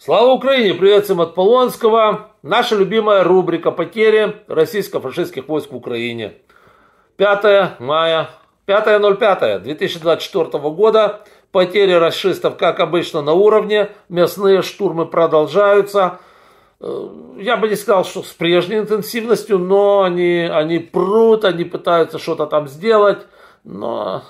Слава Украине! Привет всем от Полонского. Наша любимая рубрика «Потери российско-фашистских войск в Украине». 5 мая, 5.05.2024 года. Потери расистов, как обычно, на уровне. Мясные штурмы продолжаются. Э, я бы не сказал, что с прежней интенсивностью, но они, они прут, они пытаются что-то там сделать. Но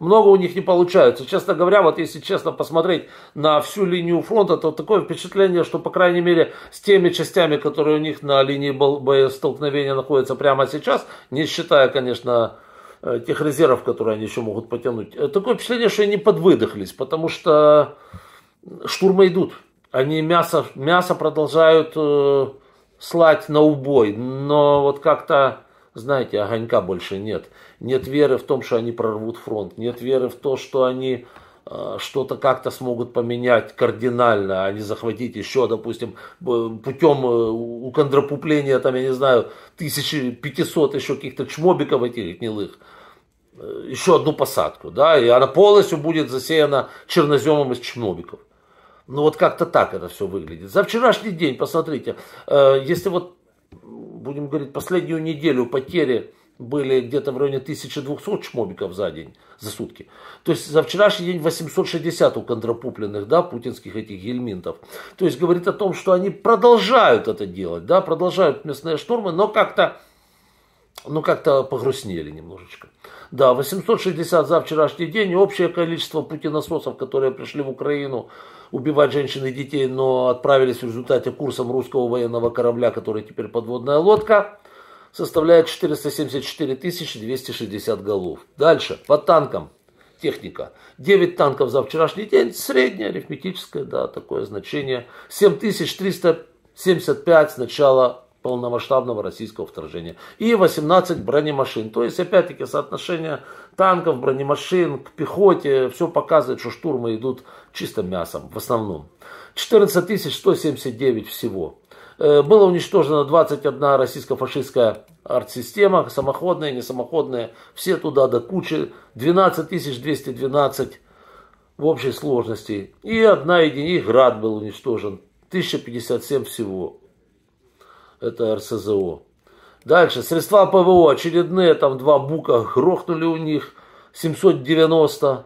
много у них не получается. Честно говоря, вот если честно посмотреть на всю линию фронта, то такое впечатление, что, по крайней мере, с теми частями, которые у них на линии боестолкновения находятся прямо сейчас, не считая, конечно, э, тех резервов, которые они еще могут потянуть, э, такое впечатление, что они подвыдохлись, потому что штурмы идут. Они мясо, мясо продолжают э, слать на убой, но вот как-то знаете, огонька больше нет. Нет веры в том, что они прорвут фронт. Нет веры в то, что они э, что-то как-то смогут поменять кардинально, а не захватить еще, допустим, путем э, у там, я не знаю, 1500 еще каких-то чмобиков этих гнилых, э, еще одну посадку, да, и она полностью будет засеяна черноземом из чмобиков. Ну вот как-то так это все выглядит. За вчерашний день, посмотрите, если вот будем говорить, последнюю неделю потери были где-то в районе 1200 шмобиков за день, за сутки. То есть за вчерашний день 860 у контрапупленных, да, путинских этих гельминтов. То есть говорит о том, что они продолжают это делать, да, продолжают местные штурмы, но как-то ну, как-то погрустнели немножечко. Да, 860 за вчерашний день. Общее количество путинососов, которые пришли в Украину убивать женщин и детей, но отправились в результате курсом русского военного корабля, который теперь подводная лодка, составляет 474 260 голов. Дальше, по танкам техника. 9 танков за вчерашний день, среднее арифметическое, да, такое значение. 7375 с начала полномасштабного российского вторжения. И 18 бронемашин. То есть, опять-таки, соотношение танков, бронемашин к пехоте, все показывает, что штурмы идут чисто мясом в основном. 14 179 всего. Э, было уничтожено 21 российско-фашистская артсистема, самоходная, несамоходная, все туда до кучи, 12 212 в общей сложности. И одна единица, град был уничтожен, 1057 всего. Это РСЗО. Дальше. Средства ПВО очередные. Там два бука грохнули у них. 790.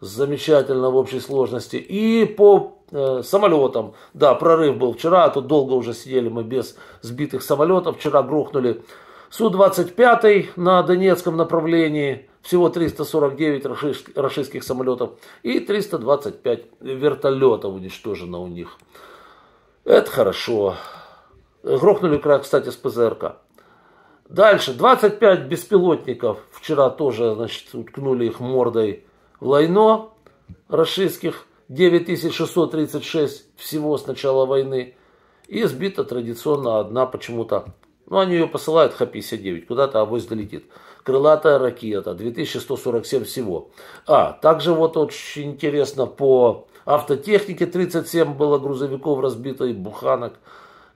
Замечательно в общей сложности. И по э, самолетам. Да, прорыв был вчера. А тут долго уже сидели мы без сбитых самолетов. Вчера грохнули Су-25 на Донецком направлении. Всего 349 российских рашистских самолетов. И 325 вертолетов уничтожено у них. Это хорошо. Грохнули, кстати, с ПЗРК. Дальше, 25 беспилотников. Вчера тоже, значит, уткнули их мордой в лайно российских. 9636 всего с начала войны. И сбита традиционно одна почему-то. Ну, они ее посылают, Х-59, куда-то авось долетит. Крылатая ракета, 2147 всего. А, также вот очень интересно, по автотехнике 37 было грузовиков разбито и буханок.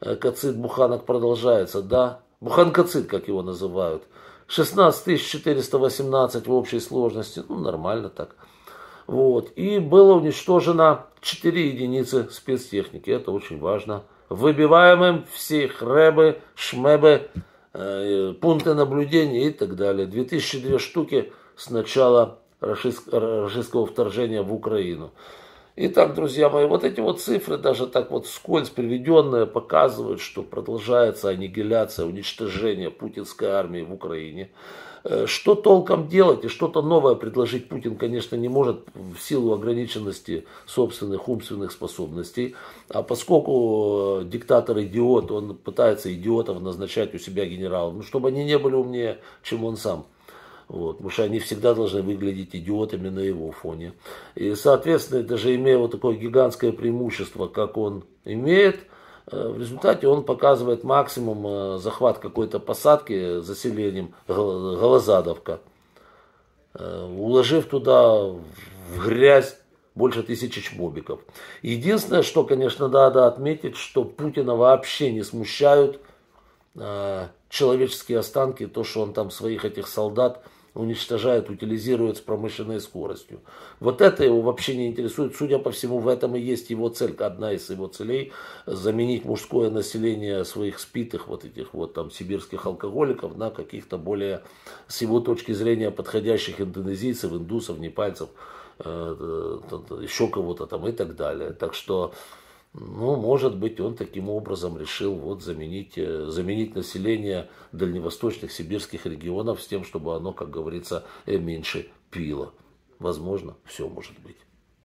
Э, Кацит буханок продолжается, да? Буханкоцит, как его называют. 16 418 в общей сложности. Ну, нормально так. Вот. И было уничтожено 4 единицы спецтехники. Это очень важно. Выбиваемым все хребы, шмебы, э, пункты наблюдения и так далее. 2002 штуки с начала российского вторжения в Украину. Итак, друзья мои, вот эти вот цифры, даже так вот вскользь приведенные, показывают, что продолжается аннигиляция, уничтожение путинской армии в Украине. Э, что толком делать и что-то новое предложить Путин, конечно, не может в силу ограниченности собственных умственных способностей. А поскольку э, диктатор-идиот, он пытается идиотов назначать у себя генералом, ну, чтобы они не были умнее, чем он сам. Вот, потому что они всегда должны выглядеть идиотами на его фоне. И, соответственно, даже имея вот такое гигантское преимущество, как он имеет, э, в результате он показывает максимум э, захват какой-то посадки заселением Голозадовка. Э, уложив туда в грязь больше тысячи чмобиков. Единственное, что, конечно, надо отметить, что Путина вообще не смущают человеческие останки, то, что он там своих этих солдат уничтожают, утилизируют с промышленной скоростью. Вот это его вообще не интересует. Судя по всему, в этом и есть его цель, одна из его целей, заменить мужское население своих спитых, вот этих вот там сибирских алкоголиков на каких-то более, с его точки зрения, подходящих индонезийцев, индусов, непальцев, э, еще кого-то там и так далее. Так что ну, может быть, он таким образом решил вот заменить, э, заменить население дальневосточных сибирских регионов с тем, чтобы оно, как говорится, э, меньше пило. Возможно, все может быть.